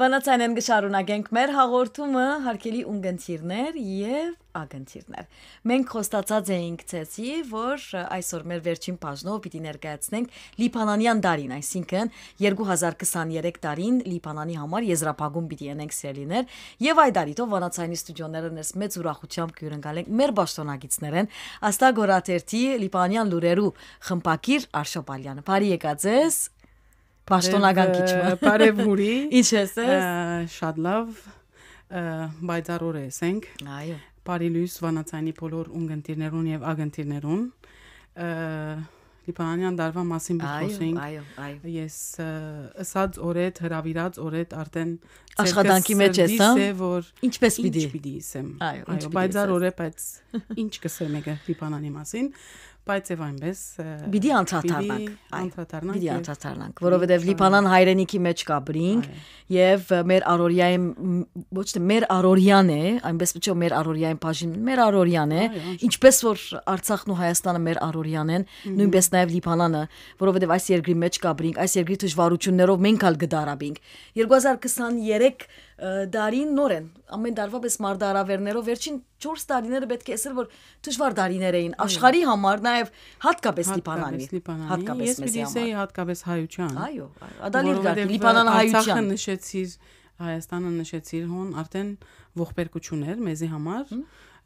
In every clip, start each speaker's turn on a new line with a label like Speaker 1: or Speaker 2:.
Speaker 1: Վանացան են գշարունակենք մեր հաղորդումը հարկելի ունգընթիրներ եւ ագընթիրներ։ Մենք խոստացած էինք ցեցի, որ այսօր մեր վերջին բաժնով պիտի ներկայացնենք Լիբանանյան դարին, այսինքն 2023 տարին Լիբանանի համար եզրափակում պիտի անենք սերիներ եւ այդ դարիտով Վանացանի ստուդիոները ներս մեծ ուրախությամբ կյուրընկալենք մեր ճշտոնագիցներեն Աստա Գորաթերթի Լիբանյան լուրերու խմպակիր
Speaker 2: Արշոպալյանը։ Բարի եկա ձեզ։
Speaker 1: Պաշտոնական քիչը։ Բարևուրի։ Ինչ ես ես։
Speaker 2: Շատ լավ։ Բայց առօր եսենք։ Այո։ Բարի լույս վանացանի բոլոր ունգընտիրներուն եւ ագընտիրներուն։ Լիբանանյան դարվա մասին խոսենք։ Այո, այո, այո։ Ես ըսած օրեդ հրավիրած օրեդ արդեն աշխատանքի մեջ ես, հա։ Որ ինչպես պիտի։ Ինչ պիտի իսեմ։ Այո, բայց առօրե, բայց ինչ կսեմ եկա Լիբանանի մասին։ Ա բայց եւ այնպես պիտի անդրադառնանք անդրադառնանք պիտի անդրադառնանք որովհետեւ լիբանան հայրենիքի մեջ կա բրինգ
Speaker 1: եւ մեր արորիայի ոչ թե մեր արորիան է այնպես ոչ մեր արորիային բաժին մեր արորիան է ինչպես որ արցախն ու հայաստանը մեր արորիան են նույնպես նաեւ լիբանանը որովհետեւ այս երկրի մեջ կա բրինգ այս երկրի դժվարություններով մենք ալ գդարաբինք 2023 դարին նոր են։ Ամեն դարվա պես մարդարավերներով վերջին 4 տարիները պետք է ասել, որ դժվար տարիներ էին աշխարհի համար, նաև հատկապես Լիբանանի։ Հատկապես մեզի համար։ Ես
Speaker 2: պիտի հատկապես հայության։ Այո, ադալիր գա Լիբանան հայության։ Արցախը նշեցիր, Հայաստանը նշեցիր, հոն արդեն ողբերգություն էր մեզի համար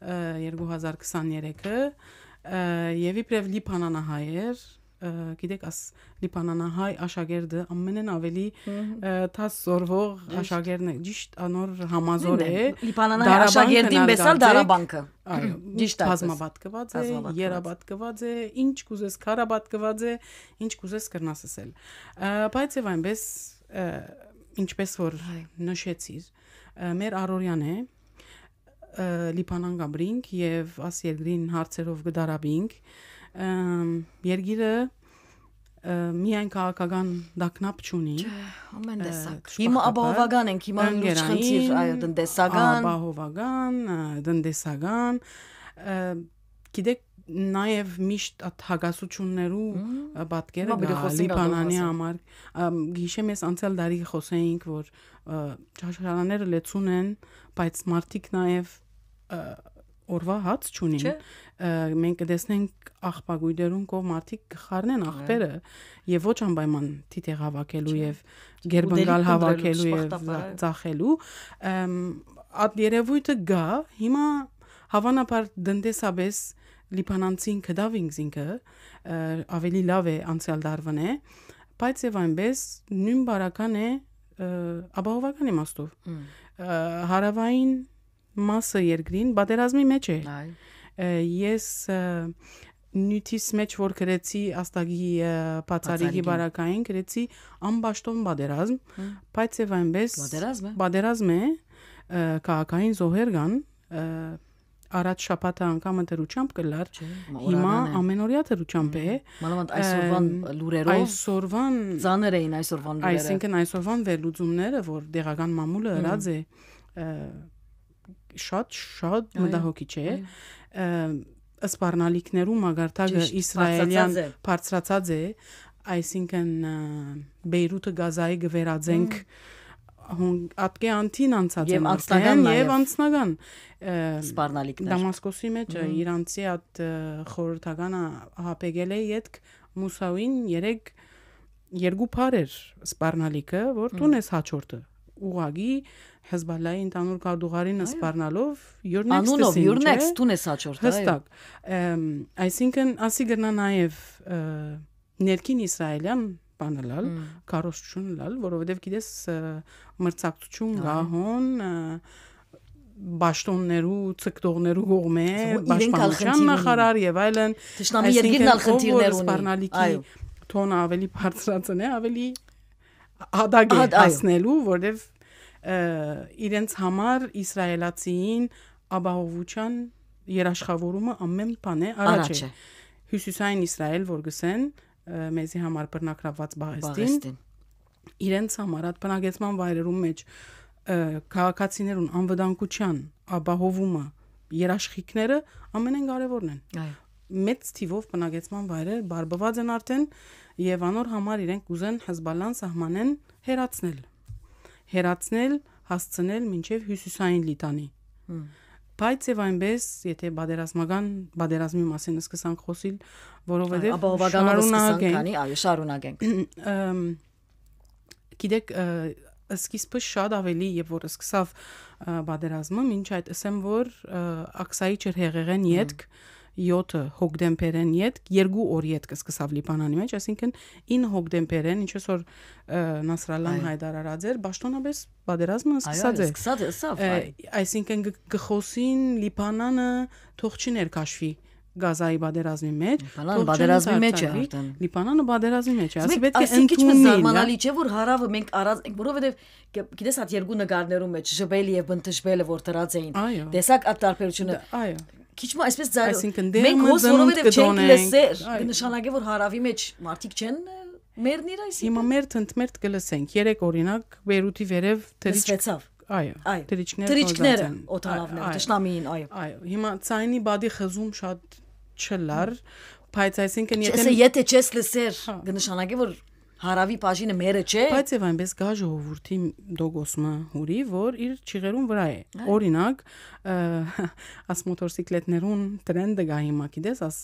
Speaker 2: 2023-ը, եւ իբրև Լիբանանահայեր գիտեք աս լիբանանահայ աշակերտը ամենն ավելի թաս զորվող աշակերտն է ճիշտ անոր համազոր է լիբանանահայ աշակերտին բեսալ դարաբանկը այո ճիշտ բազմաբատկված է երաբատկված է ինչ կուզես քարաբատկված է ինչ կուզես կրնասսել բայց եւ այնպես ինչպես որ նշեցիր մեր արորյան է լիբանան գաբրինք եւ աս երկրին հարցերով գդարաբինք երգիրը միայն քաղաքական դակնապ չունի։ Չէ, ամեն տեսակ։ Հիմա ապահովական ենք, հիմա լուչխնցիր, այո, դնդեսական, ապահովական, դնդեսական։ Գիտեք, նաև միշտ հագասություններու պատկերը գա Լիբանանի համար հիշեմ ես անցյալ դարի խոսեինք որ ճաշարանները լեցուն են բայց մարդիկ նաև օրվա հաց չունին։ Մենք կտեսնենք աղբագույրերուն կողմ արդիկ կխառնեն աղբերը եւ ոչ անպայման թիթեղ հավաքելու եւ ģերբնգալ հավաքելու եւ ծախելու։ Այդ երևույթը գա, հիմա հավանաբար դնդեսաբես լիբանանցին կդավինգ ինքը ավելի լավ է անցյալ դարվն է բայց եւ այնպես նույն բարական է ապահովական իմաստով հարավային մասը երկրին բادرազմի մեջ է։ Ես նյութիս մեջ որ գրեցի աստագի բացարիքի բարակային գրեցի ամբաշտոն բادرազմ, բայց եւ այնպես բادرազմը բادرազմ է քաղաքային զոհեր կան առաջ շաբաթը անգամ ընտրությամբ կլար հիմա ամենօրյա ընտրությամբ է մանավանդ այսօրվան լուրերով այսօրվան ծանր էին այսօրվան լուրերը այսինքն այսօրվան վերլուծումները որ դեղական մամուլը հրած է շատ շատ մտահոգիչ է սպառնալիքներում ագարտակը իսրայելյան բարձրացած է այսինքն Բեյրութը գազայի գվերաձենք հատկե անտին անցած են անցնական եւ անցնական սպառնալիքներ Դամասկոսի մեջ իրանցի այդ խորհրդականը հապեգել է յետք Մուսավին 3 երկու փար էր սպառնալիքը որ տուն ես հաջորդը ուղագի Հեզբալլայի ընդանուր կարդուղարինը սպառնալով your next անունով your next տուն է հաջորդ այո հստակ այսինքն ասի գնա նաև ներքին իսրայելյան բանալալ կարոշչուն լալ որովհետև գիտես մրցակցություն գա հոն բաշտոններու ցկտողներու գողմե բաշխանության նախարար եւ այլն Տշնամի երկիրն ալ խնդիրներ ունի այո թոնը ավելի բարձրացնե ավելի հադագ է հասնելու որովհետև իրենց համար իսրայելացիին ապահովության երաշխավորումը ամեն բան է առաջ է հյուսիսային իսրայել որ գսեն մեզի համար բռնակրաված բաղեստին իրենց համար այդ բնագեցման վայրերում մեջ քաղաքացիներուն անվտանգության ապահովումը երաշխիքները ամենեն կարևորն են այո մեծ թիվով բնագեցման վայրեր բարբված են արդեն եւ անոր համար իրենք ուզեն հզբալան սահմանեն հերացնել հերացնել, հասցնել մինչև հյուսիսային լիտանի։ Բայց եւ այնպես, եթե բادرազմական բادرազմի մասին սկսանք խոսիլ, որովհետեւ շարունակենք, այո, շարունակենք։ Գիտեք, սկիզբը շատ ավելի, երբ որ սկսավ բادرազմը, ոչ այդ ասեմ, որ աքսայի չեր հեղեղեն յետք, mm -hmm 7-ը հոկտեմբերեն յետք, երկու օր յետք սկսավ Լիբանանի մեջ, այսինքն 9 հոկտեմբերեն, ինչպես որ Նասրալլան Հայդարարաձ էր, ճշտոնապես բادرազմը սկսած է։ Սկսած է, սա։ Այսինքն գխոսին Լիբանանը թող չի ներքաշվի Գազայի բادرազմի մեջ, Լիբանանը բادرազմի մեջ է արդեն։ Լիբանանը բادرազմի մեջ է, ասի պետք է ընդունի։ Զարմանալի
Speaker 1: չէ, որ հարավը մենք առած ենք, որովհետև գիտես հատ երկու նկարներում մեջ ժբելի եւ բնտժբելը որ դրած էին։ Տեսակ այդ տարբերությունը։ Այո քիչ մա այսպես ձայնով դե մենք հոս որովհետև չենք լսեր նշանակե որ հարավի մեջ
Speaker 2: մարդիկ չեն մերն իր այսինքն հիմա մեր թնդմերտ կլսենք երեք օրինակ Բեյրութի վերև դրիչվեցավ այո դրիչները դրիչները օտանավներ դշնամին այո այո հիմա ցայնի բադի խզում շատ չլար բայց այսինքն եթե Ես եթե չես լսեր հա։ կնշանակի որ Հարավի բաժինը մերը չէ։ Բայց եւ այնպես կա ժողովրդի դոգոսմը հուրի, որ իր ճիղերուն վրա է։ Օրինակ, աս մոտորսիկլետներուն տրենդը գա հիմա, գիտես, աս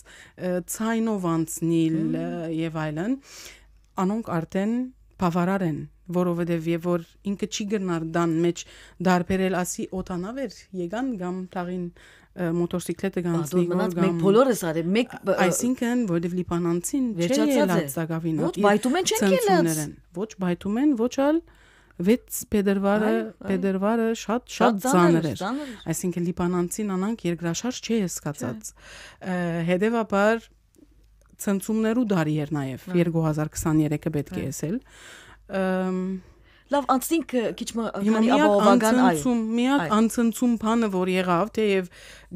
Speaker 2: ցայնով անցնիլ եւ այլն, անոնք արդեն բավարար են որովհետև եւ որ ինքը չի գնար դան մեջ դարբերել ասի օտանավեր եկան կամ թաղին մոտորսիկլետը գանցնի մնաց մենք բոլորս արել մեկ այսինքն որովհետև լիբանանցին վերջացած ցագավին ոչ բայտում են չեն կելած ոչ բայտում են ոչ ալ վեց Պեդերվարը Պեդերվարը շատ շատ ծանր էր այսինքն լիբանանցին անանք երկրաշարժ չի հասկացած հետևաբար ցնցումներու դարի էր նաև 2023-ը հա։ պետք է հա։ էսել Լավ, անցնենք քիչ քանի ապահովական այո։ Անցնցում, միակ անցնցում բանը, որ եղավ, թեև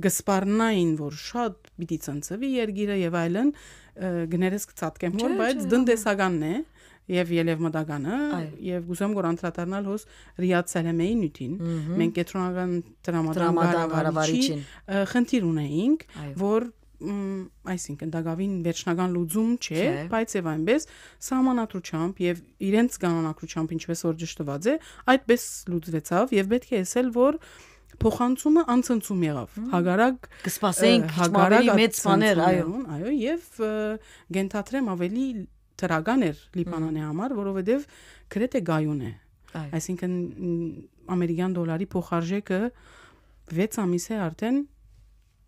Speaker 2: գսպարնային, որ շատ պիտի ցնցվի երգիրը եւ այլն, գներես կծածկեմ որ, բայց դնդեսականն է եւ ելև մտականը եւ գուսամ որ անդրադառնալ հոս Ռիադ Սալեմեի նյութին մենք կետրոնական դրամատական հարավարիչին խնդիր ունեինք որ այսինքն դա գավին վերջնական լուծում չէ, բայց եւ այնպես համանատրությամբ եւ իրենց կանոնակրությամբ ինչպես որ ճշտված է, այդպես լուծվեցավ եւ պետք է ասել, որ փոխանցումը անցնցում եղավ։ Հագարակ կսպասեինք հագարակ մեծ բաներ, այո, այո, եւ գենթատրեմ ավելի թրագան էր Լիբանանի համար, որովհետեւ գրեթե գայուն է։ Այսինքն ամերիկյան դոլարի փոխարժեքը 6 ամիս է արդեն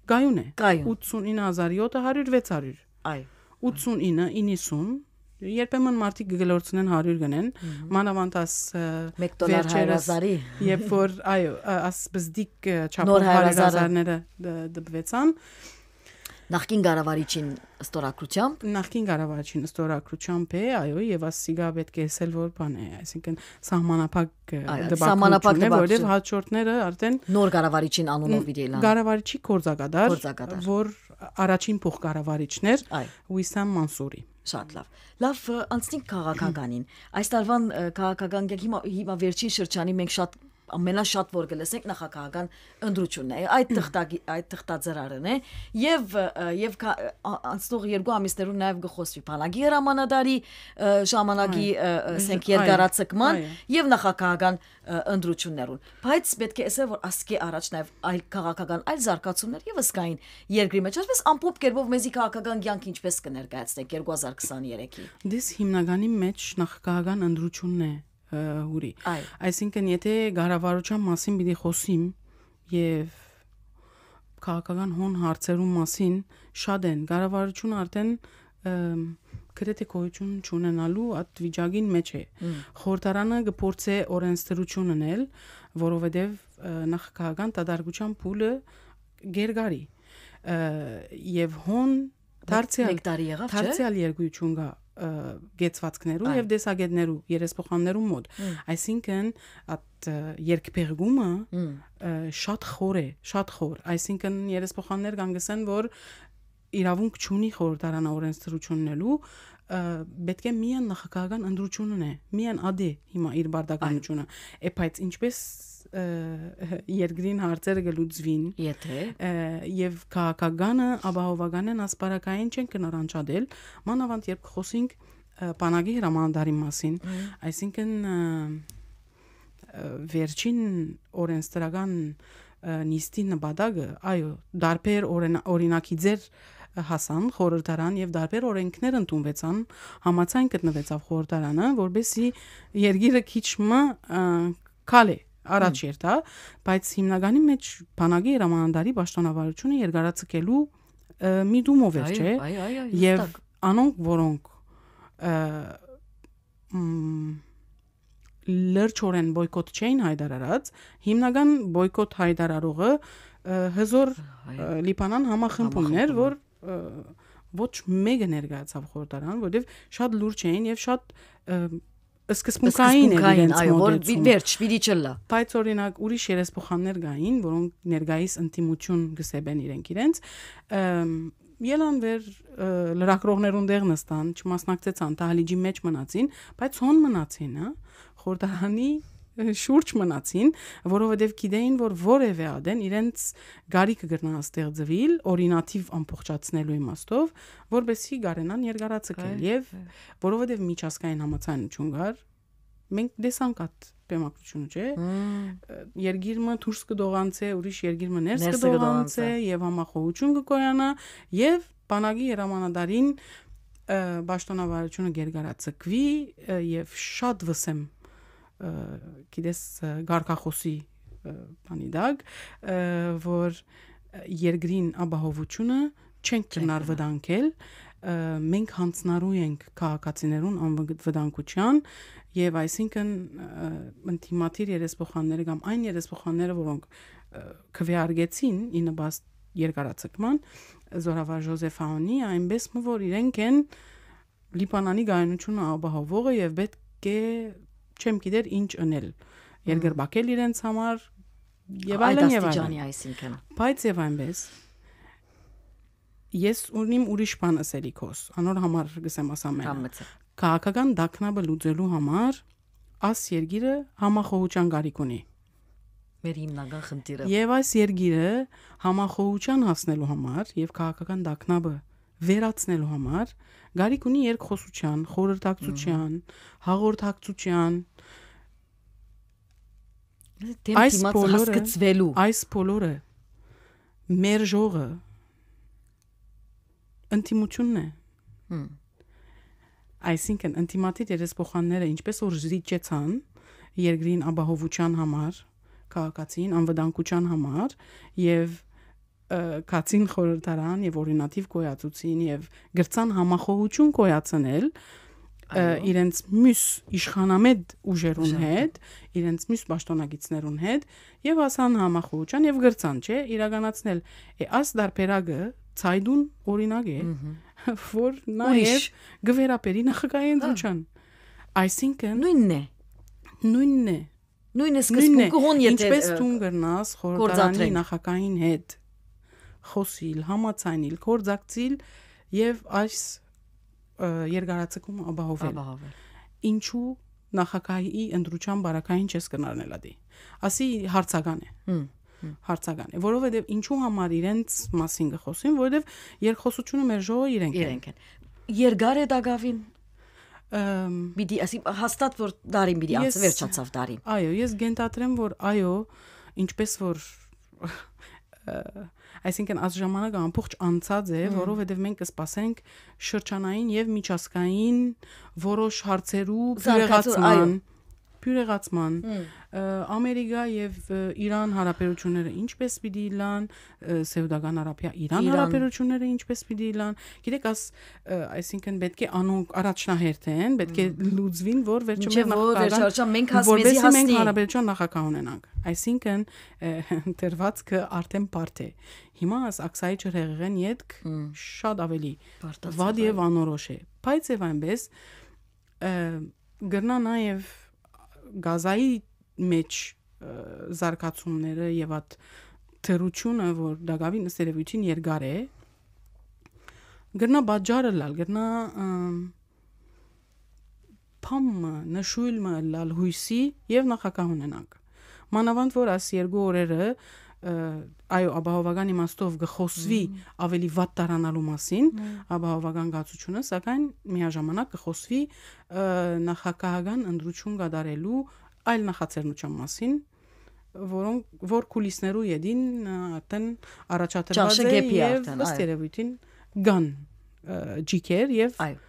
Speaker 2: Կայուն է։ 89700, այո։ 89 90 Երբեմն մարդիկ գլորցնեն 100 գնեն, մանավանդաս 1 դոլար 1000-ի, երբ որ այո, ասպես դիկ չափով 100000-ները դբվեցան, նախկին ղարավարիչին ստորակրությամբ նախկին ղարավարիչին ստորակրությամբ է այո եւ ասիգա պետք է ասել որ բան է այսինքն սահմանափակ դեպքում է որովհետեւ հաջորդները արդեն նոր ղարավարիչին անունով իր ելան ղարավարիչի կորզակադար որ առաջին փոխկառավարիչն էր Ուիսամ Մանսուրի Շատ
Speaker 1: լավ։ Լավ, անցնենք քաղաքականին։ Այս տարվան քաղաքական գեգ հիմա հիմա վերջին շրջանի մենք շատ ամենաշատ որ գլեսենք նախագահական ընդրությունն է այդ թղթագի այդ թղթաձեռարն է եւ եւ անցնող երկու ամիսներում նաեւ գխոսվի բանակի հրամանատարի ժամանակի ասենք երկարացկման եւ նախագահական ընդրություններուն բայց պետք է ասել որ ասկի առաջ նաեւ այլ քաղաքական այլ զարգացումներ եւս կային երկրի մեջ ասես ամփոփ կերպով մեզի քաղաքական կյանքը ինչպես կներկայացնենք 2023-ի
Speaker 2: դից հիմնականի մեջ նախագահական ընդրությունն է հուրի։ Այսինքն եթե գարավարության մասին պիտի խոսիմ եւ քաղաքական հոն հարցերու մասին շատ են գարավարությունը արդեն գրեթե գոյություն չունենալու այդ վիճակին մեջ է։ Խորտարանը գործե օրենսդրություն ունել, որովհետև նախ քաղաքական դադարեցության փուլը գերգարի եւ հոն դարձյալ դարի եղավ չէ։ Դարձյալ երկույթուն գա գեցվածքներու եւ դեսագետներու երեսփոխաններու մոտ այսինքն այդ երկբերգումը շատ խոր է շատ խոր այսինքն երեսփոխաններ կանգսեն որ իրավունք չունի խորհրդարանը օրենսդրություննելու պետք է միան նախագահական ընդրությունն է միան ադե հիմա իր բարդականությունը է բայց ինչպես երկրին հարցերը գլուծվին։ Եթե եւ քաղաքականը, ապահովականն ասպարակային չեն կնորանչադել, մանավանդ երբ խոսենք բանակի հրամանդարի մասին, այսինքն վերջին օրենսդրական նիստի նպատակը, այո, դարբեր օրինակի ձեր հասան խորհրդարան եւ դարբեր օրենքներ ընդունվեցան համացան գտնվեցավ խորհրդարանը որբեսի երգիրը քիչմը քալե առաջ էր դա, հա, բայց հիմնականի մեջ բանակի հրամանատարի պաշտոնավարությունը երկարացկելու մի դումով էր, չէ՞։ Եվ անոնք, որոնք լրջորեն բոյկոտ չէին հայտարարած, հիմնական բոյկոտ հայտարարողը հզոր Լիբանան համախմբումն էր, որ ոչ մեկը ներկայացավ խորտարան, որովհետև շատ լուրջ էին եւ շատ սկզբունքային էր իրենց մոդելը։ Վերջ, վիրիչը լա։ Բայց օրինակ ուրիշ երեսփոխաններ գային, որոնք ներգայիս ընտիմություն գսեբեն իրենք իրենց։ Ելան վեր լրակրողներուն դեղ նստան, չմասնակցեցան, տահլիջի մեջ մնացին, բայց հոն մնացին, հա, խորդահանի շուրջ մնացին, որովհետև գիտեին, որ որևէ ադեն իրենց գարիկը գտնա ստեղծվել, օրինատիվ ամբողջացնելու իմաստով, որբեսի գարենան երկարացնել եւ որովհետև միջազգային համացանություն կար, մենք դեսանք այդ բեմակցությունը, չէ՞։ Երգիրը դուրս կդողանցե, ուրիշ երգիրը ներս կդողանցե եւ համախոհություն կկոյանա եւ բանակի երամանադարին պաշտոնավարությունը գերգարացկվի եւ շատ վսեմ գիտես գարկախոսի բանի դակ որ երկրին ապահովությունը չենք գնար վտանգել մենք հանցնարու ենք քաղաքացիներուն անվտանգության եւ այսինքն ընդդիմադիր երեսփոխանները կամ այն երեսփոխանները որոնք քվեարգեցին ի նպաստ երկարացման զորավար Ժոզեֆ Հանի այնպես մը որ իրենք են Լիբանանի գայնությունը ապահովողը եւ պետք է չեմ գիտեր ինչ ունել։ Երգրբակել իրենց համար եւ այլն եւ այլն։ Այսինքն։ Բայց եւ այնպես ես ունիմ ուրիշ բան ասելիքոս։ Անոր համար գսեմ ասամ մենը։ Քաղաքական դակնաբը լուծելու համար աս երգիրը համախոհության գարիք ունի
Speaker 1: մեր հիմնական խնդիրը։
Speaker 2: Եվ այս երգիրը համախոհության հասնելու համար եւ քաղաքական դակնաբը վերացնելու համար գարիկ ունի երկխոսության, խորհրդակցության, հաղորդակցության, այս բոլորը հասկացվելու այս բոլորը մեր ժողը ընտիմությունն է հմ այսինքն ընտիմատի դերեսփոխանները ինչպես որ զիջեցան երկրին ապահովության համար քաղաքացին անվտանգության համար եւ կացին խորհրդարան եւ օրինատիվ գոյացուցին եւ գրցան համախոհություն գոյացնել իրենց մյուս իշխանամետ ուժերուն հետ, հա։ իրենց մյուս պաշտոնագիտներուն հետ եւ ասան համախոհության եւ գրցան, չէ, իրականացնել։ Է այս դարբերակը ցայդուն օրինակ է, որ նաեւ գվերապերի նախագահային դուչան։ Այսինքն նույնն է։ Նույնն է։ Նույնը սկսվում կողոն եթե ինչպես ցուն գրնաս խորհրդարանի նախագահային հետ խոսիլ, համացայնիլ, կորձակցիլ եւ այս երկարացում ապահովել։ Ապահովել։ Ինչու նախագահի ընդրուչան բարակային չես կնարնել ադի։ Ասի հարցական է։ Հարցական է, որովհետեւ ինչու համար իրենց մասին գխոսին, որովհետեւ երկխոսությունը մեր ժողովը իրենք իրենք են։ Երգար է դագավին
Speaker 1: Բիդի ասի հաստատ որ
Speaker 2: դարին բիդի անց վերջացավ դարին։ Այո, ես գենտատրեմ որ այո, ինչպես որ Այսինքն այս ժամանակը ամբողջ անցած է, որովհետև մենք կսպասենք շրջանային եւ միջազգային որոշ հարցերու բյուրեղացման։ Այո բյուրեղացման ամերիկա եւ Իրան հարաբերությունները ինչպես պիտի լան սեուդական արաբիա Իրան հարաբերությունները ինչպես պիտի լան գիտեք աս այսինքն պետք է անոն առաջնահերթեն պետք է լուծվին որ վերջում նախագահան մենք հասմեզի հասնի մենք հարաբերություն նախագահ ունենանք այսինքն դերվածքը արդեն բարդ է հիմա աս ակսայի ջրհեղեղեն յետք շատ ավելի վատ եւ անորոշ է բայց եւ այնպես գրնա նաեւ գազայի մեջ զարգացումները եւ այդ թերությունը, որ դակավին սերևույթին երկար է, գրնա բաժարը լալ, գրնա փամը, նշույլը լալ հույսի եւ նախակահ ունենանք։ Մանավանդ որ աս երկու օրերը այո ապահովական իմաստով գխոսվի ավելի վատ տարանալու մասին ապահովական գացությունը սակայն միաժամանակ գխոսվի նախակահական ընդրություն գդարելու այլ նախաձեռնության մասին որոնք որ կուլիսներու յեդին արդեն առաջադրված է եւ ըստ երևույթին գան ջիկեր եւ այո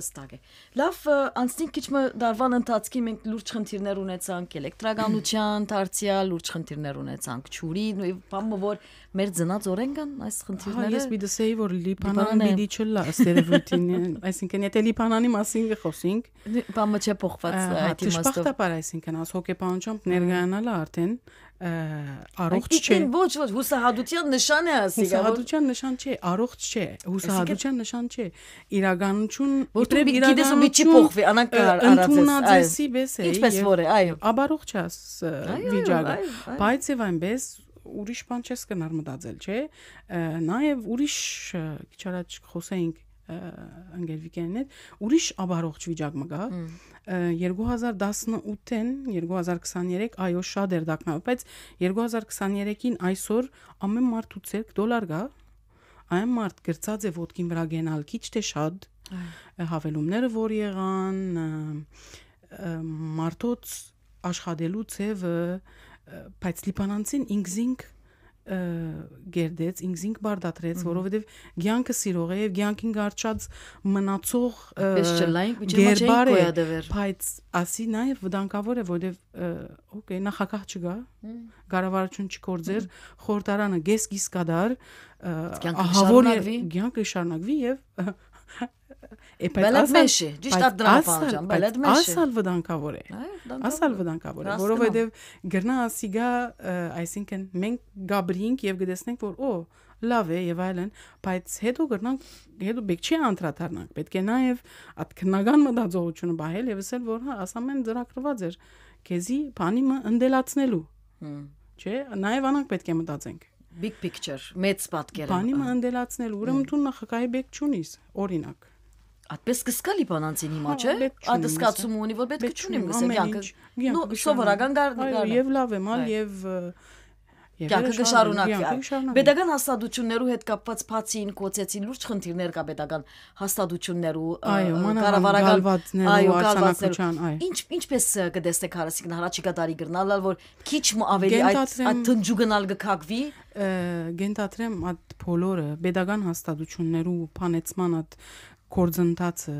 Speaker 1: հստակ է։ Լավ, անցնենք քիչ դարվան ընթացքին մենք լուրջ խնդիրներ ունեցանք էլեկտրականության, դարձյալ լուրջ խնդիրներ ունեցանք ճուրի, բանը որ մեր ծնած օրենքն այս խնդիրները։ Ես մի դսեի, որ Լիբանան պիտի չլա ստերևոտին,
Speaker 2: այսինքն եթե Լիբանանի մասին գխոսինք, բամը չէ փոխված այդ իմաստով։ Ճշտապար այսինքն աս հոգեբանությամբ ներգայանալը արդեն առողջ չէ։
Speaker 1: Ոչ, ոչ, հուսահատության նշան է ասի։ Հուսահատության
Speaker 2: նշան չէ, առողջ չէ, հուսահատության նշան չէ։ Իրականություն, որտեղ իրականությունը մի չի փոխվի, անակար արածես։ Ինչպես որ է, այո։ Աբարողջ է վիճակը։ Բայց եւ այնպես ուրիշ բան չես կնար մտածել, չէ։ Նաև ուրիշ քիչ առաջ խոսեինք անգլիկերն հետ, ուրիշ աբարողջ վիճակ մգա։ 2018-ին 2023 այո շատ էր դակնա, բայց 2023-ին այսօր ամեն մարդու ցերկ դոլար գա։ Այն մարդ գրծած է ոդկին վրա գենալ քիչ թե շատ հավելումները որ եղան մարդոց աշխատելու ցևը բայց լիբանանցին ինքզինք գերդեց, ինքզինք բարդատրեց, որովհետև ցանկը սիրող է եւ ցանկին գարչած մնացող գերբար է, բայց ասի նաեւ վտանգավոր է, որովհետև օքեյ նախակահ չկա, կառավարություն չկործեր, խորտարանը գեսգիս կադար, ահավոր է ցանկը շարունակվի եւ Եվ բայց ասալ, ճիշտ դրան բանջան, բայց ասալ վտանգավոր է։ Ասալ վտանգավոր է, որովհետև գրնա ասիգա, այսինքն մենք գաբրինք եւ գտեսնենք, որ օ լավ է եւ այլն, բայց հետո գրնանք, հետո բեք չի անդրադառնանք։ Պետք է նաեւ ատքնական մտածողությունը բահել եւ ասել, որ հա, ասամ են ծրագրված էր քեզի բանի ընդելացնելու։ Չէ, նաեւ անանք պետք է մտածենք։ Big picture, մեծ պատկերը։ Բանի մը ընդելացնել, ուրեմն դու նախ հկայի բեք չունիս, օրինակ։ Այդպես կսկալի բանանցին հիմա, հա, չէ՞։ Այդ սկացում ունի, որ պետք չունի մեզ կյանքը։ Նո, սովորական դառնա։ Եվ լավ եմ, ալ եւ Կյանքը կշարունակվի։ Պետական
Speaker 1: հաստատություններու հետ կապված փացին կոչեցին լուրջ խնդիրներ կա պետական հաստատություններու կառավարական այո, կալվածներու։ Ինչ ինչպես կդեստեք հարասիկն հարաճիկա տարի գրնալալ, որ քիչ ավելի այդ այդ թնջուգնալ
Speaker 2: կքակվի գենտատրեմ այդ բոլորը pedagogan հաստատություններու բանեցման այդ գործընթացը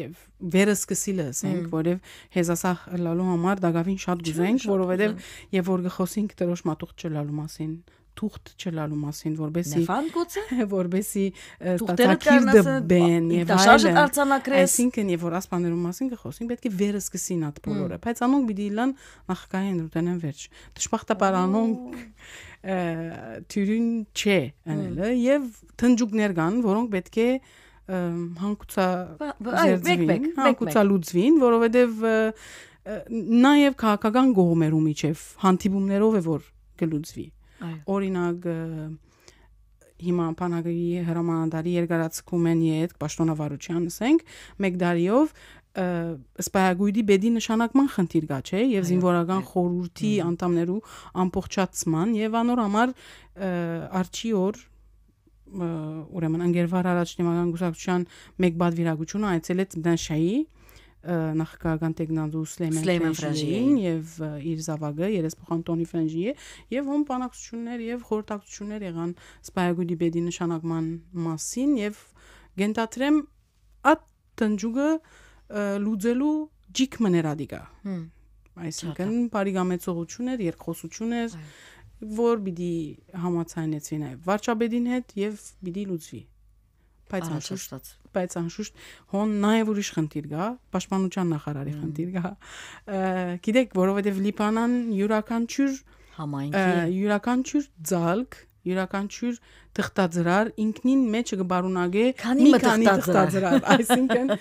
Speaker 2: եւ վերը սկսիլը ասենք, որև հեզասախ լալու համար դակավին շատ գուզենք, որովհետեւ եւ որ գխոսինք դրոշ մատուղ չլալու մասին, թուղթ չլալու մասին, որբեսի որբեսի տակիրդը բեն եւ այլն։ Այսինքն եւ որ ասպաներու մասին գխոսին պետք է վերը սկսին այդ բոլորը, բայց անոնք պիտի լան նախկային ռուտենեն վերջ։ Դժբախտաբար անոնք թյուրին չէ անելը եւ թնջուկներ կան, որոնք պետք է հանկուցա ձերծվին, հանկուցա լուծվին, որովհետև նաև քաղաքական գողմերու միջև հանդիպումներով է որ գլուծվի։ Օրինակ հիմա բանակի հրամանատարի երկարացքում են իդ պաշտոնավարության ասենք մեկ դարիով սպայագույդի բեդի նշանակման խնդիր կա, չէ՞, եւ զինվորական խորհրդի անդամներու ամբողջացման եւ անոր համար արջի օր ուրեմն ընկերվար առաջ դիմական գուսակցության մեկ բադ վիրագությունը այցելեց Դանշայի նախագահական տեխնատու Սլեյման Ֆրանջիին եւ իր զավակը երեսփոխան Տոնի Ֆրանջիի եւ ոն բանակցություններ եւ խորհրդակցություններ եղան Սպայագուդի բեդի նշանակման մասին եւ գենտատրեմ at տնջուգը լուծելու ջիկ մներադիկա այսինքն բարիգամեցողություն էր երկխոսություն էր որ պիտի համացանեցվի նաև վարչապետին հետ եւ պիտի լուծվի բայց անշուշտ բայց անշուշտ հոն նաև ուրիշ խնդիր կա պաշտպանության նախարարի խնդիր կա գիտեք որովհետեւ լիբանան յուրաքանչյուր համայնքի յուրաքանչյուր ցալկ յուրաքանչյուր թղթաձրար ինքնին մեջ կբարունագե մի քանի թղթաձրար, այսինքն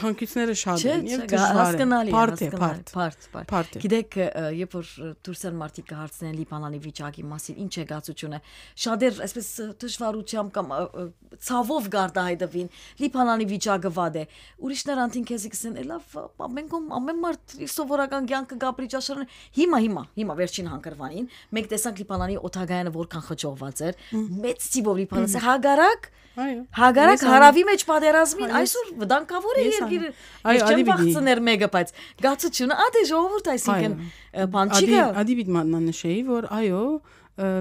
Speaker 2: հանգույցները շատ են եւ դժվար է։ Բարդ է, բարդ, բարդ, բարդ։ Գիտեք,
Speaker 1: երբ որ դուրսեն մարտիկ կհարցնեն Լիբանանի վիճակի մասին, ինչ է գացությունը, շատեր այսպես դժվարությամբ կամ ցավով գարդահայտվին Լիբանանի վիճակը վատ է։ Ուրիշներ անտին քեզի կսեն, լավ, ամեն կողմ ամեն մարդ իր սովորական կյանքը գա բրիճաշարն։ Հիմա, հիմա, հիմա վերջին հանգրվանին մենք տեսանք Լիբանանի օթագայանը որքան խճողված է էր, մեծ ծիվովի փանսը հագարակ Այո։ Հագարակ հարավի մեջ պատերազմին այսօր վտանգավոր է երկիրը։ Այո, չեմ բացներ մեկը, բայց գացությունը ադե ժողովուրդ այսինքն
Speaker 2: բան չի գա։ Ադիվիդ մանանշեի, որ այո,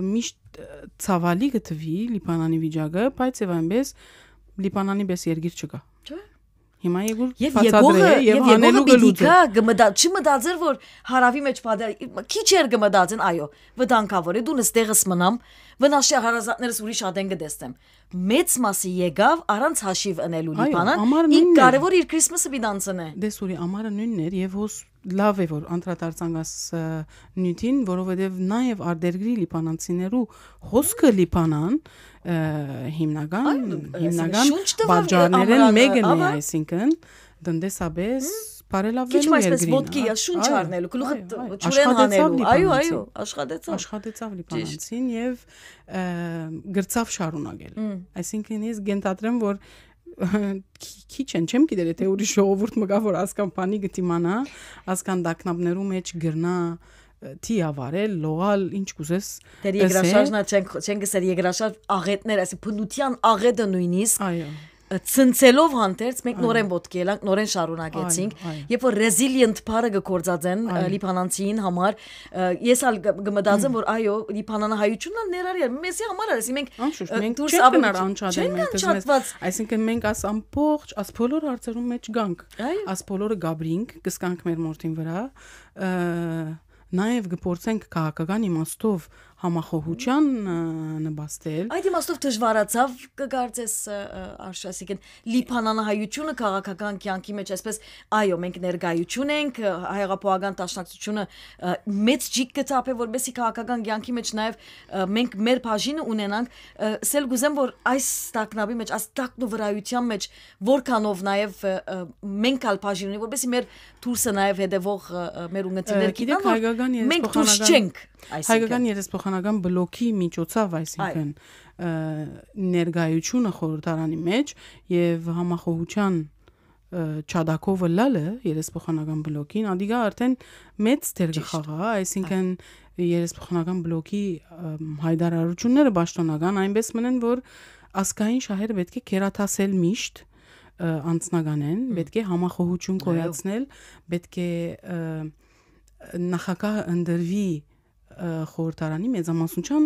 Speaker 2: միշտ ցավալի գտվի Լիբանանի վիճակը, բայց եւս Լիբանանի պես երկիր չկա։ Չէ։ Հիմա Եգոր եւ Եգորը եւ անելու գլուծը։
Speaker 1: Գմդա, չի մտածեր որ հարավի մեջ պատեր, քիչ էր գմդածեն, այո, վտանգավոր է դու նստեղս մնամ, վնասի հարազատներս ուրիշ ադեն գտեսեմ։ Մեծ մասի եկավ առանց հաշիվ ընելու Լիբանան։ Ին կարևոր իր Քրիսմասը բիդանցն
Speaker 2: է։ Դես ուրի ամառը նույնն էր եւ հոս լավ է որ անդրադարձանաս նյութին, որովհետեւ նաեւ արդերգրի լիբանանցիներու հոսքը Լիբանան հիմնական հիմնական բաժաններն մեկն է, այսինքն դնդեսաբես բարելավելու երկրին։ Քիչ այսպես ոդկի ես շունչ առնելու, գլուխը ճուրեն հանելու։ Այո, այո, աշխատեցավ։ Աշխատեցավ լիբանանցին եւ գրծավ շարունակել։ Այսինքն ես գենտատրեմ, որ քիչ են, չեմ գիտեր, եթե ուրիշ ժողովուրդ մգա որ ասկան բանի գտիմանա, ասկան դակնաբներու մեջ գրնա, թիավարել, լողալ, ինչ կուզես։ Դեր եգրաշարժնա
Speaker 1: չենք չենք ասել եգրաշար աղետներ, այսի փնության աղետը նույնիսկ։ Այո ցնցելով հանդերձ մենք նորեն ոդկի երանք նորեն շարունակեցինք երբ որ resilient բարը գործածեն լիբանանցին համար ես ալ գմտածեմ որ այո լիբանանը հայությունն է ներառյալ մեսի համար էլի մենք մենք դուրս ապնար անչադենք
Speaker 2: այսինքն մենք աս ամբողջ աս բոլոր հարցերում մեջ գանք աս բոլորը գաբրինք կսկանք մեր մորտին վրա նաև գործենք քաղաքական իմաստով համախոհության նպաստել։
Speaker 1: Այդ իմաստով դժվարացավ կգարձես արշա, ասիկեն լիբանանահայությունը քաղաքական կյանքի մեջ այսպես այո, մենք ներգայություն ենք, հայերապողական տաշնակցությունը մեծ ճիկ կծափե, որովհետեւ քաղաքական կյանքի մեջ նաև մենք մեր բաժինը ունենանք, սել գուզեմ որ այս տակնաբի մեջ, այս տակնու վրայության մեջ որքանով նաև մենք ալ բաժին ունենք, որովհետեւ մեր դուրսը նաև հետևող մեր ունեցիներ գիտեն, որ մենք դուրս չենք։
Speaker 2: Այսինքն հայկական երես փոխ իշխանական բլոկի միջոցով, այսինքն ներգայությունը խորհրդարանի մեջ եւ համախոհության Չադակովը լալը երեսփոխանական բլոկին, ադիգա արդեն մեծ դեր կխաղա, այսինքն երեսփոխանական բլոկի հայդարարությունները պաշտոնական այնպես մնեն, որ ասկային շահերը պետք է կերատասել միշտ անձնականեն, պետք է համախոհություն կոյացնել, պետք է նախակահ ընդրվի խորհրդարանի մեծամասնության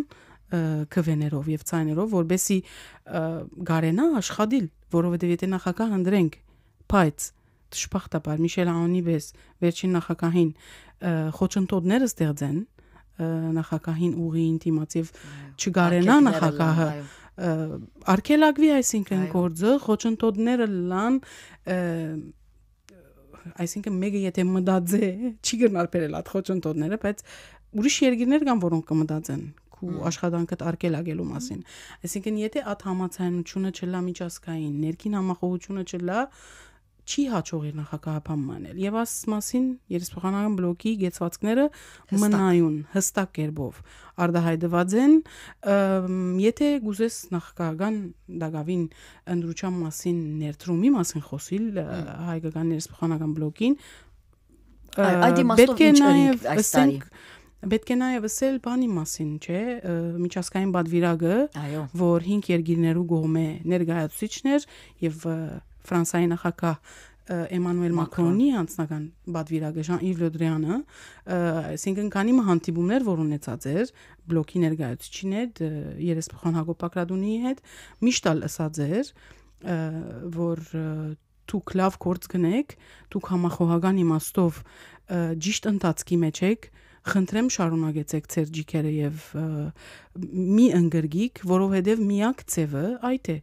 Speaker 2: քվեներով եւ ցայներով, որբեսի գարենա աշխատիլ, որովհետեւ եթե նախագահ հնդրենք, բայց դժբախտաբար Միշել Անիբես վերջին նախագահին խոչընդոտները ստեղծեն նախագահին ուղի ինտիմաց եւ չգարենա նախագահը արկելագվի այսինքն գործը խոչընդոտները լան այսինքն մեկը եթե մտածե չի գնալ բերել այդ խոչընդոտները բայց ուրիշ երկիրներ կան, որոնք կմտածեն քու աշխատանքդ արկելագելու մասին։ Այսինքն եթե այդ համացանությունը չլա միջազգային, ներքին համախոհությունը չլա, չի հաջողի նախագահապանմանել եւ աս մասին երեսփոխանական բլոկի գեցվածքները մնայուն հստակ կերպով արդահայտված են եթե գուզես նախագահական դակավին ընդրուչան մասին ներդրումի մասին խոսիլ հայկական երեսփոխանական բլոկին այդ իմաստով ինչ ենք այս տարի Պետք է նաև ասել բանի մասին, չէ, միջազգային բադվիրագը, որ 5 երկիրներու գոմե ներգայացուցիչներ եւ Ֆրանսիայի նախագահ Էմանուել Մակրոնի անձնական բադվիրագը Ժան-Իվ Լոդրյանը, այսինքն քանի հանդիպումներ, որ ունեցած էր բլոկի ներկայացուցիչին հետ, երեսփոխան Հակոբ Պակրադունի հետ, միշտ ալ ասած էր, որ դուք լավ գործ գնեք, դուք համախոհական իմաստով ճիշտ ընթացքի մեջ եք, եք խնդրեմ շարունակեցեք ձեր ջիքերը եւ մի ընգրգիկ, որովհետեւ միակ ձևը այդ է։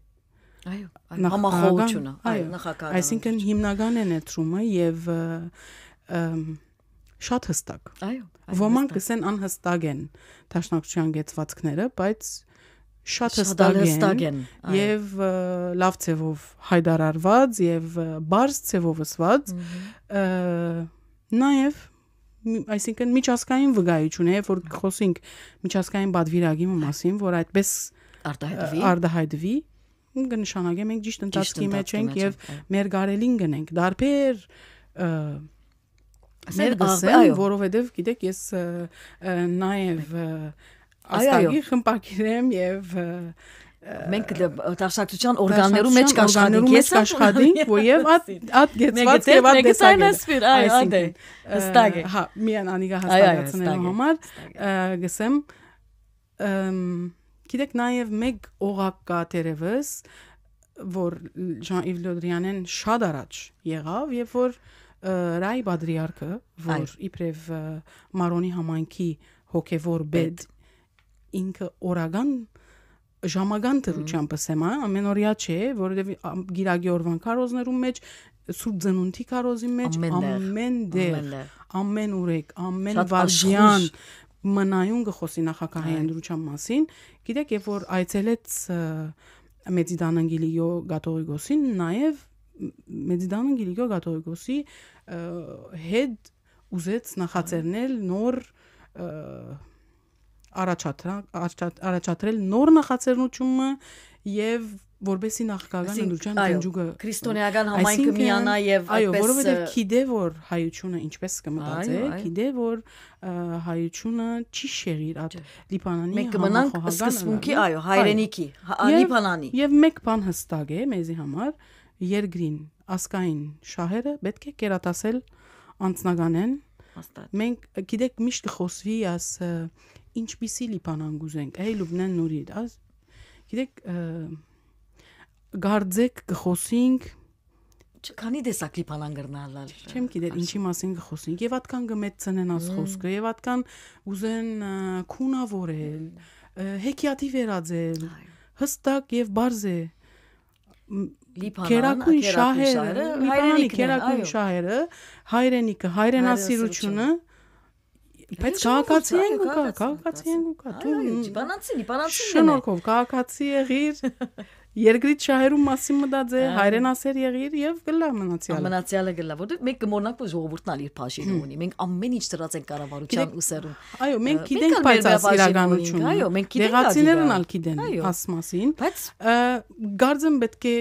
Speaker 2: Այո, համախոհությունը, այո, նախակարարը։ Այսինքն հիմնական է ներդրումը եւ շատ հստակ։ Այո։ Ոմանք կսեն անհստակ են տաշնակցության գեցվածքները, բայց շատ հստակ են եւ լավ ցևով հայդարարված եւ բարձ ցևով ըսված նաեւ այսինքն միջազգային վկայություն է, որ խոսենք միջազգային բադվիրագի մասին, որ այդպես արդահայտվի արդահայտվի կնշանակե մենք ճիշտ ընթացքի մեջ ենք եւ մեր գարելին գնենք դարբեր մեր գսեմ որովհետեւ գիտեք ես նաեւ աստագի խմբակիրեմ եւ մենք դե դասակցության օրգաններու մեջ աշխատենք ես աշխատենք եւ այդ գեցված եւ այդ դեսայնսֆիր այ այ ստագ հա միան անիգա հաստատացնելու համար գսեմ գիտեք նաեւ մեկ օղակ կա դերևս որ Ժան-Իվ Լոդրյանեն շատ առաջ եղավ երբ որ Ռայ Բադրիարքը որ իբրև Մարոնի համայնքի հոգևոր բեդ ինքը օրական ժամական դրությամբ ասեմ, հա, ամենօրյա չէ, որովհետև գիրագի օրվան քարոզներում մեջ Սուրբ Ձնունթի քարոզի մեջ ամեն դեր, ամեն ուրեք, ամեն վարժյան մնայուն գխոսի նախակահի ընդրուչան մասին, գիտեք, երբ որ այցելեց Մեդիդան Անգելիո Գատողիկոսին, նաև Մեդիդան Անգելիո Գատողիկոսի հետ ուզեց նախաձեռնել նոր և, առաջադրել նոր նախաձեռնությունը եւ որբեսի նախագահան ընդուջան դնջուկը քրիստոնեական համայնքը միանա եւ այդպես այո որովհետեւ գիտե որ հայությունը ինչպես կմտածե գիտե որ հայությունը չի շերիր այդ լիբանանի մեկ մնանք սկսվունքի հա։ այո հայրենիքի հա, լիբանանի եւ մեկ բան հստակ է մեզի համար երգրին ասկային շահերը պետք է կերատասել անձնականեն Մենք գիտեք միշտ խոսվի աս ինչպիսի լիփան անգուզենք, այ լուբնան նուրի, աս գիտեք գարձեք գխոսինք քանի տեսակ լիփան անգրնալալ չեմ գիտեր ինչի մասին գխոսինք եւ ատքան գմեծնեն աս խոսքը եւ ատքան ուզեն քունավորել հեքիաթի վերաձել հստակ եւ բարձ է Լիփանան, քերակույն շահերը, հայրենիք, քերակույն շահերը, հայրենիքը, հայրենասիրությունը հայրենասիրություն Բայց քաղաքացի են ու կա, քաղաքացի են ու կա։ Դու
Speaker 1: իբանացին, իբանացին։ Շնորհքով
Speaker 2: քաղաքացի եղիր, երկրից շահերում մասին մտածե, հայրենասեր եղիր եւ գլա մնացյալը։
Speaker 1: Մնացյալը գլա, որտեղ մենք կմոռնանք որ ժողովուրդն ալիր փաշին ունի։ Մենք ամեն ինչ դրած ենք կառավարության
Speaker 2: ուսերում։ Այո, մենք գիտենք բայց այս իրականությունը։ Այո, մենք գիտենք։ Դեղացիներն ալ գիտեն աս մասին։ Բայց գարձեմ պետք է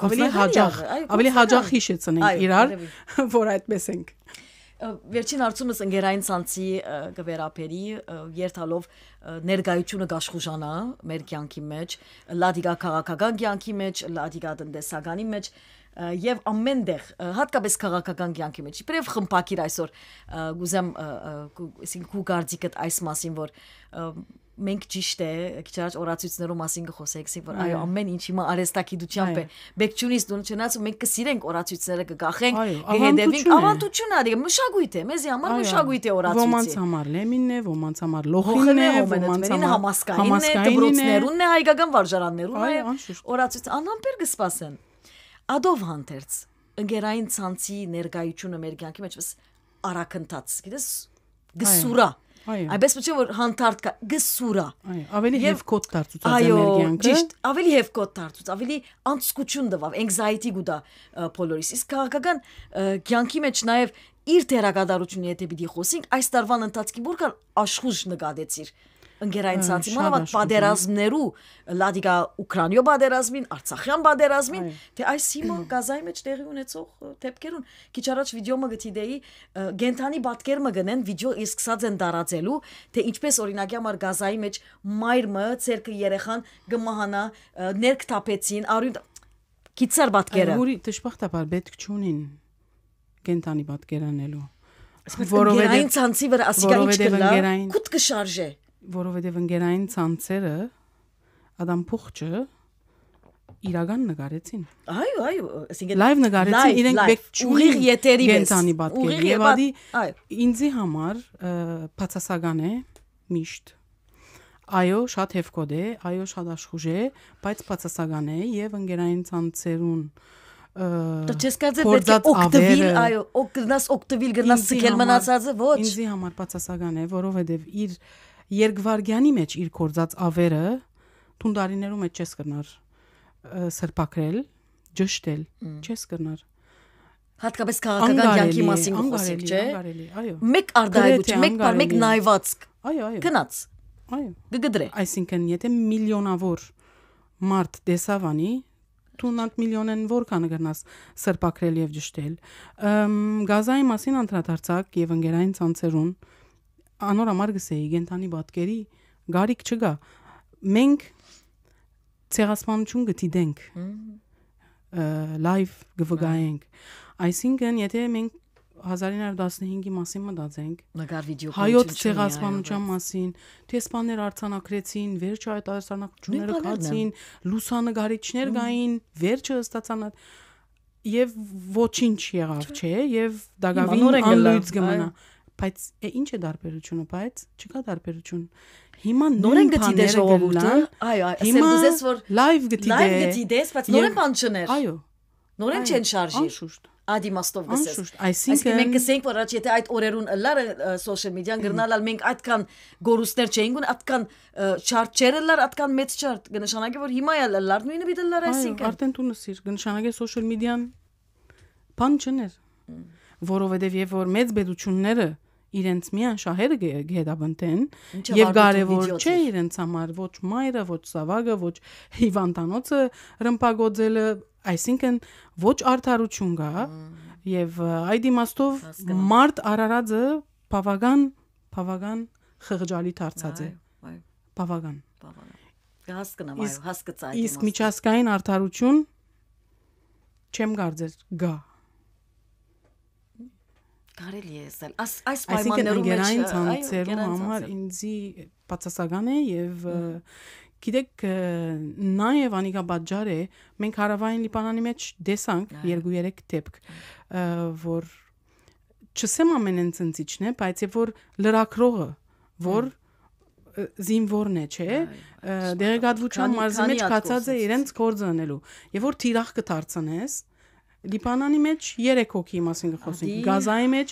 Speaker 2: ավելի հաջող, ավելի հաջող հիշեցնենք իրար, որ այդպես ենք։ Վերջին
Speaker 1: արցումս ընկերային ցանցի գվերապերի երթալով ներգայությունը գաշխուժանա մեր կյանքի մեջ, լադիգա քաղաքական կյանքի մեջ, լադիգա տնտեսականի մեջ եւ ամենտեղ հատկապես քաղաքական կյանքի մեջ։ Իբրև խմփակիր այսօր գուզեմ այսինքն ու գարդիկդ այս մասին որ մենք ճիշտ է, քիչ առաջ օրացույցներով մասին կխոսենք, որ այո, ամեն ինչ հիմա արեստագիտությամբ է։ Բեկչունից դուն չնայած մենք կսիրենք
Speaker 2: օրացույցները կգախենք, կհետևենք, ավանդություն
Speaker 1: արի, մշակույթ է, մեզի համար մշակույթ է օրացույցը։ Ոմանց
Speaker 2: համար լեմինն է, ոմանց համար լոխինն է, ոմանց համար համասկայինն է, դրոցներունն
Speaker 1: է, հայկական վարժարաններուն է։ Օրացույց անամբեր կսպասեն։ Ադով հանդերց ընկերային ցանցի ներկայությունը մեր կյանքի մեջ պես արակընթաց։ Գիտես, գսուրա։ Այո Այնպես ոչ որ հանդարտ կա գսուրա։
Speaker 2: Այո, ավելի հեվկոտ դարձուց էներգիան կա։ Այո, ճիշտ,
Speaker 1: ավելի հեվկոտ դարձուց, ավելի անցկություն դվավ, anxiety գուտա բոլորիս։ Իսկ քաղաքական կյանքի մեջ նաև իր դերակատարությունը եթե պիտի խոսենք, այս տարվան ընթացքի բուրկան աշխուժ նկատեցիր ընկերային ցանցի մանավանդ պատերազմներու լադիգա ուկրաինո պատերազմին արցախյան պատերազմին թե այս հիմա գազայի մեջ տեղի ունեցող դեպքերուն քիչ առաջ վիդեո մը գտիդեի գենթանի բատկեր մը գնեն վիդեո իսկ սկսած են տարածելու թե ինչպես օրինակի համար գազայի մեջ մայրը ցերկը երեխան գմահանա ներք տապեցին արյուն Գիծար պատկերը։ Ուրի
Speaker 2: դժբախտաբար պետք չունին գենտանի պատկերանելու։ Որովհետև այն ցանցի վրա ասիկա ինչ կլա,
Speaker 1: կուտ կշարժե
Speaker 2: որովհետև ընկերային ցանցերը Ադամ փողջը իրական նկարեցին։ Այո, այո, ասինքն լայվ նկարեցին իրենք բեք ուղիղ եթերի վենցանի պատկեր։ Եվ ադի ինձի համար բացասական է միշտ։ Այո, շատ հեվկոտ է, այո, շատ աշխուժ է, բայց բացասական է եւ ընկերային ցանցերուն Դա չես կարծես պետք է օկտվիլ, այո,
Speaker 1: օկնաս օկտվիլ գրնաս սկել մնացածը ոչ։ Ինձի
Speaker 2: համար բացասական է, որովհետեւ իր Երկվարգյանի մեջ իր կորցած ավերը տունդարիներում է չես կնար սրբակրել, ճշտել, չես կնար
Speaker 1: հատկապես քաղաքական յանքի մասին խոսենք, չէ։ Այո։ Մեկ արդարություն, մեկ բար, մեկ նայվածք։ Այո, այո։ Գնաց։
Speaker 2: Այո։ Գգդրե։ Այսինքն, եթե միլիոնավոր մարդ դեսավանի տունանտ միլիոնեն որքան գնաս սրբակրել եւ ճշտել։ Գազայի մասին անդրադարձակ եւ ընկերային ցանցերուն անոր ամարգս է գենտանի բատկերի գարիկ չկա մենք ցեղասպանություն գտիդենք լայվ գվգայենք հա։ այսինքն եթե մենք 1915-ի մասին մտածենք նկար վիդեո հայոց ցեղասպանության մասին թե սպաներ արցանակրեցին վերջը այդ արցանակությունները կացին լուսանգարիչներ գային վերջը ստացան եւ ոչինչ եղավ չէ եւ դագավին անլույս գմնա Բայց է ի՞նչ է տարբերությունը, բայց չկա տարբերություն։ Հիմա նորեն գտի դե ժողովուրդը, այո, ասեմ դուզես որ լայվ գտի դե։ Լայվ գտի դես, բայց նորեն բան չներ։ Այո։ Նորեն չեն շարժի։ Անշուշտ
Speaker 1: ադիմաստով գսես։ Անշուշտ, այսինքն մենք գսենք որ աջ եթե այդ օրերուն լար սոցիալ մեդիան գրնալալ մենք այդքան գորուստներ չէինք ու այդքան չարչերը լար, այդքան մեծ չարտ կնշանակի որ հիմա էլ լար նույնը միտը լար այսինքն։ Այո,
Speaker 2: արդեն դու նսիր, կնշանակի սոցիալ մեդիան բան չներ, որովհետև եւ որ մեծ բեդությունները իրենց միան շահերը գերաբնտեն եւ կարեւոր չէ իրենց համար ոչ մայրը, ոչ սավագը, ոչ հիվանդանոցը ռմբագոձելը, այսինքն ոչ արդարություն կա եւ այդ իմաստով մարդ Արարածը բավական բավական խղճալի դարձած է։ Բավական։ Բավական։
Speaker 1: Հասկնամ, այո, հասկացա այդ իմաստը։ Իսկ
Speaker 2: միջազգային արդարություն չեմ կարծես գա։ Ա
Speaker 1: կարելի է ասել այս այս պայմաններում ընկերային ցանցերու համար
Speaker 2: ինձի բացասական է եւ գիտեք նաեւ անիկա բաժարը մենք հարավային լիբանանի մեջ տեսանք 2-3 դեպք որ չսեմ ամենն ցնցիչն է բայց եւ որ լրակրողը որ զինվորն է, չէ՞։ Դերեկատվության մարզի մեջ կացած է իրենց գործ անելու։ Եվ որ թիրախ կդարձնես, Լիբանանի մեջ 3 հոգի մասին կխոսենք, Գազայի մեջ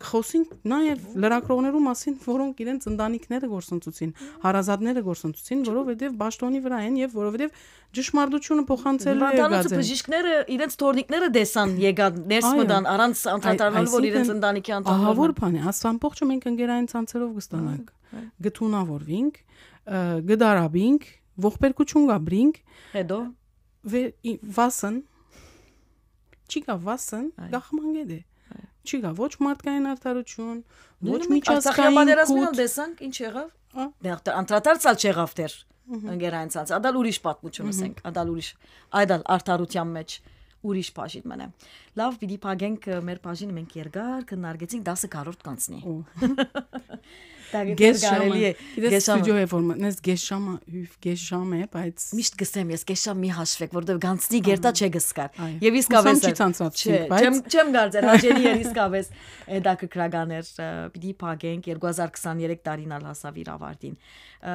Speaker 2: խոսենք նաև լրակրողներու մասին, որոնք իրենց ընտանիքները գործընծուցին, հարազատները գործընծուցին, որովհետև ճշտոնի վրա են եւ որովհետև ճշմարտությունը փոխանցելու է գազը։ Հանդանոց
Speaker 1: բժիշկները իրենց թորնիկները դեսան եկան ներս մտան առանց անդադարնալու որ իրենց ընտանիքի անդամները։ Ահա որ
Speaker 2: բան է, աստամբողջը մենք ընկերային ցանցերով կստանանք։ Գթունավորվինք, գդարաբինք, ողբերգություն գաբրինք։ Հետո վասն չի գա վասն, գախմանգետ է։ Չի գա ոչ մարդկային արդարություն, ոչ միջազգային պատերազմն
Speaker 1: դեսանք ինչ եղավ։
Speaker 2: Դեռ անդրադարձալ չեղավ դեռ ընկերայինցած։
Speaker 1: Ադալ ուրիշ պատմություն ասենք, ադալ ուրիշ, այդալ արդարության մեջ ուրիշ բաժին մնա։ Լավ, պիտի փագենք մեր բաժինը մենք երկար կնարգեցինք 10 կարորդ կանցնի։ Գես ժամը։ Գես ստուդիոյի
Speaker 2: ֆորմա։ Նես գես ժամը, հյուվ գես ժամ է, բայց միշտ գսեմ ես գես ժամ մի հաշվեք, որովհետև գանցնի գերտա չէ գսկար։ Եվ իսկապես չի ցանցվածի, բայց չեմ չեմ գարձել հաջելի էր
Speaker 1: իսկապես դա կրկրագաներ պիտի փակենք 2023 տարին ալ հասավ իր ավարտին։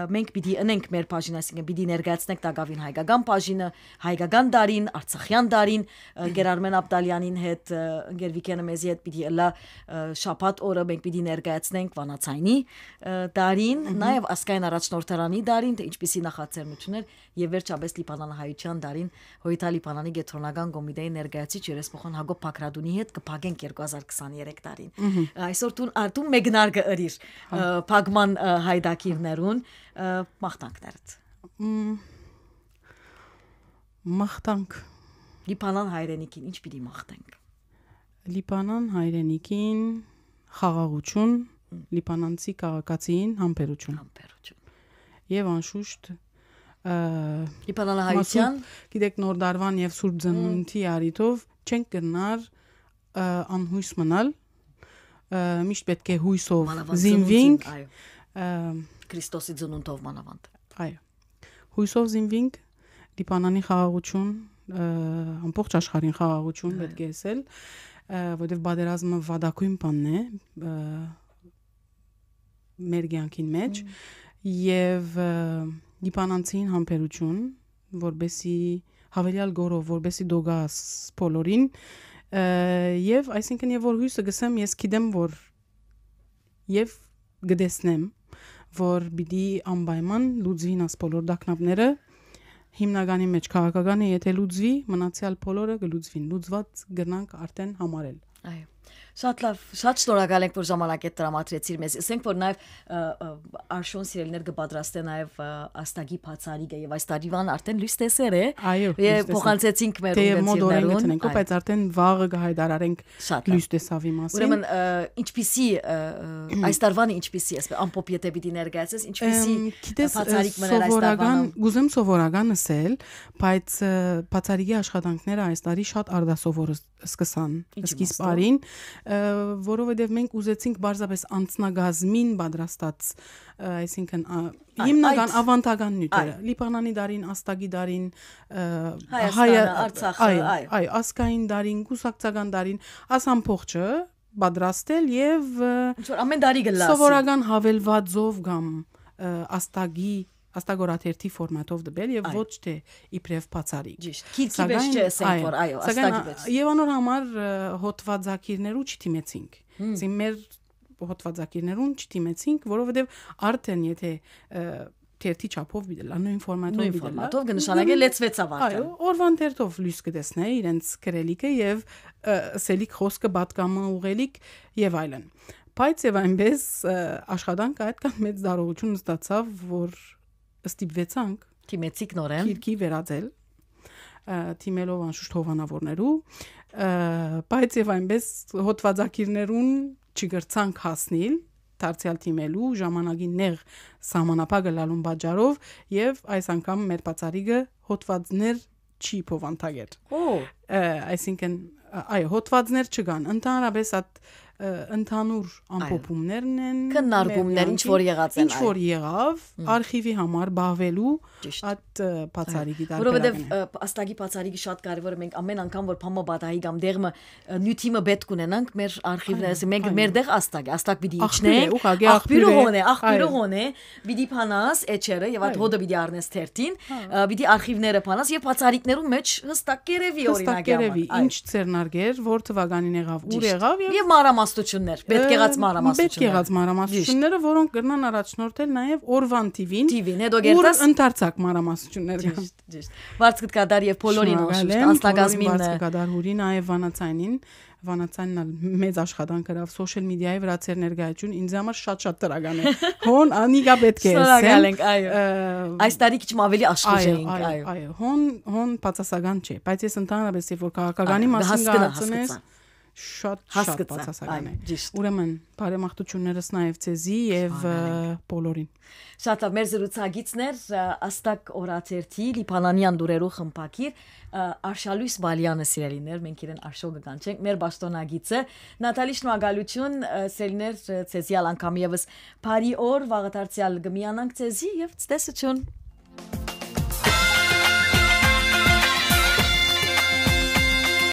Speaker 1: Մենք պիտի ընենք մեր բաժին, այսինքն պիտի ներկայացնենք Տագավին հայկական բաժինը, հայկական դարին, Արցախյան դարին, ընկեր Արմեն Աբդալյանին հետ, ընկեր Վիկենը մեզի հետ պիտի լա շաբաթ օրը մենք պիտի ներկայացնենք Վանացայինի դարին, նաև ասկային առաջնորդարանի դարին, ինչպիսի նախաձեռնություններ եւ վերջապես Լիբանանահայության դարին Հոյթա Լիբանանի գետրոնական կոմիտեի ներկայացիչ երեսփոխան Հակոբ Փակրադունի հետ կփակենք 2023 տարին։ Այսօր դուն արդյոք մեկնարկը ըրիր հա։ փակման հայդակիրներուն մախտանքներդ։ Մախտանք Լիբանան հայրենիքին ինչ պիտի մախտենք։
Speaker 2: Լիբանան հայրենիքին խաղաղություն, լիբանանցի քաղաքացիին համբերություն։ Համբերություն։ Եվ անշուշտ լիբանանահայության գիտեք նոր դարվան եւ Սուրբ Ծնունդի արիտով չեն գնար անհույս մնալ միշտ պետք է հույսով զինվինք Քրիստոսի ծնունդով մանավանդ այո հույսով զինվինք լիբանանի խաղաղություն ամբողջ աշխարհին խաղաղություն պետք է ասել որովհետև բادرազմը վադակույն բանն է մեր ցանկին մեջ եւ դիպանանցին համբերություն, որբեսի հավելյալ գորով, որբեսի դոգաս բոլորին եւ այսինքն եւ որ հույսը գսեմ, ես գիտեմ որ եւ գտեսնեմ որ բիդի անպայման լուծվին աս բոլոր դակնապները հիմնականի մեջ քաղաքականը եթե լուծվի մնացյալ բոլորը գլուծվին լուծված գնանք արդեն համարել այո
Speaker 1: Շատ լավ, շատ շնորհակալ ենք, որ ժամանակ եք տրամադրեցիր մեզ։ Ասենք որ նաև Արշոն սիրելներ կպատրաստե նաև աստագի փացարիգը եւ այս տարիվան արդեն լույս տեսեր է։
Speaker 2: Այո, եւ փոխանցեցինք մեր ունեցիլներուն։ Դե մոդորեն գտնենք, բայց արդեն վաղը կհայտարարենք լույս տեսավի մասին։ Ուրեմն
Speaker 1: ինչպիսի այս տարվանը ինչպիսի է, ամպոպ եթե պիտի ներկայացես, ինչպիսի փացարիգ մնալ այս տարվան։
Speaker 2: Գուզեմ սովորական ասել, բայց փացարիգի աշխատանքները այս տարի շատ արդասովոր սկսան։ Սկիզբ արին որովհետև մենք ուզեցինք բարձրապես անցնագազմին պատրաստած, այսինքն հիմնական ավանդական նյութերը՝ Լիբանանի դարին, Աստագի դարին, Հայ Արցախը, այ այ ասկային դարին, գուսակցական դարին, ասամփողջը պատրաստել եւ ինչ որ ամեն դարի գլաս սովորական հավելվածով կամ աստագի աստագորաթերթի ֆորմատով դբել եւ ոչ թե իբրև բացարիք։ Ճիշտ։ Քիչ վեճ չէ ասենք որ այո, աստագիվեց։ Եվ անոր համար հոտվածակիրներու չտիմեցինք։ Իսկ մեր հոտվածակիրներուն չտիմեցինք, որովհետեւ արդեն եթե թերթի չափով դիլա նույն ֆորմատով դիլա։ Նույն ֆորմատով կնշանակե լեցվեցավ արդեն։ Այո, օրվան թերթով լույս կտեսնե իրենց գրելիքը եւ սելիկ խոսքը բատկամը ուղելիք եւ այլն։ Բայց եւ այնպես աշխատանքը այդ կամ մեծ դարողություն ստացավ, որ ստիպվեցանք թիմեցիկ նորեն քիրքի վերածել թիմելով անշուշտ հովանավորներու բայց եւ այնպես հոտվածակիրներուն չգրցանք հասնել դարձյալ թիմելու ժամանակի նեղ սահմանապակը լալուն բաժարով եւ այս անգամ մեր բացարիգը հոտվածներ չի փովանտագեր։ Օ, այսինքն այո, հոտվածներ չկան։ Ընդհանրապես այդ ընդհանուր ամփոփումներն են քննարկումներ ինչ որ եղած են ինչ որ եղավ արխիվի համար բավելու այդ բացարիքի դարձավ որովհետև
Speaker 1: աստագի բացարիքի շատ կարևոր է մենք ամեն անգամ որ փամա բադայի կամ դեղը նյութիմը պետք ունենանք մեր արխիվներս մենք մեր դեղ աստագ աստագ պիտի իջնենք աղբյուրը հոնե աղբյուրը հոնե պիտի փանաս էջերը եւ այդ հոդը պիտի առնես թերթին հա։ պիտի արխիվները փանաս եւ բացարիքներու մեջ հստակ երևի օրինակ երևի
Speaker 2: ինչ ցերնարգեր որ թվականին եղավ ուր եղավ եւ մարամա մանրամասնություններ, պետք եղած մանրամասնություններ։ Պետք եղած մանրամասնությունները, որոնք կգնան առաջնորդել նաև օրվան TV-ին։ TV-ին, հետո գերտաս ընդարձակ մանրամասնություններ։ Ճիշտ, ճիշտ։ Վարսկտ կադար եւ բոլորին ուշտ անստագազմին։ Վարսկտ կադար հուրին այ վանացանին վանացանն ալ մեծ աշխատանք գրավ սոշիալ մեդիայի վրա ծեր ներկայություն ինձ համար շատ-շատ տրագան է հոն անիկա պետք է ասենք այո այս տարի քիչ ավելի աշխուժենք այո այո հոն հոն բացասական չէ բայց ես ընդհանրապես որ քաղաքականի մասին գահացնես շատ շատ բացասական է։ Ուրեմն բարեմաղթություններս նաև ցեզի եւ բոլորին։
Speaker 1: Շատ լավ, մեր զրուցակիցներ աստակ օրացերթի Լիբանանյան դուրերու խմբակիր Արշալույս Բալյանը սիրելիներ, մենք իրեն Արշո կկանչենք, մեր ճշտոնագիցը Նատալիշ Մագալություն սիրելիներ ցեզի ալ անգամ եւս բարի օր, վաղտարցյալ գմիանանք ցեզի եւ ցտեսություն։ Thank you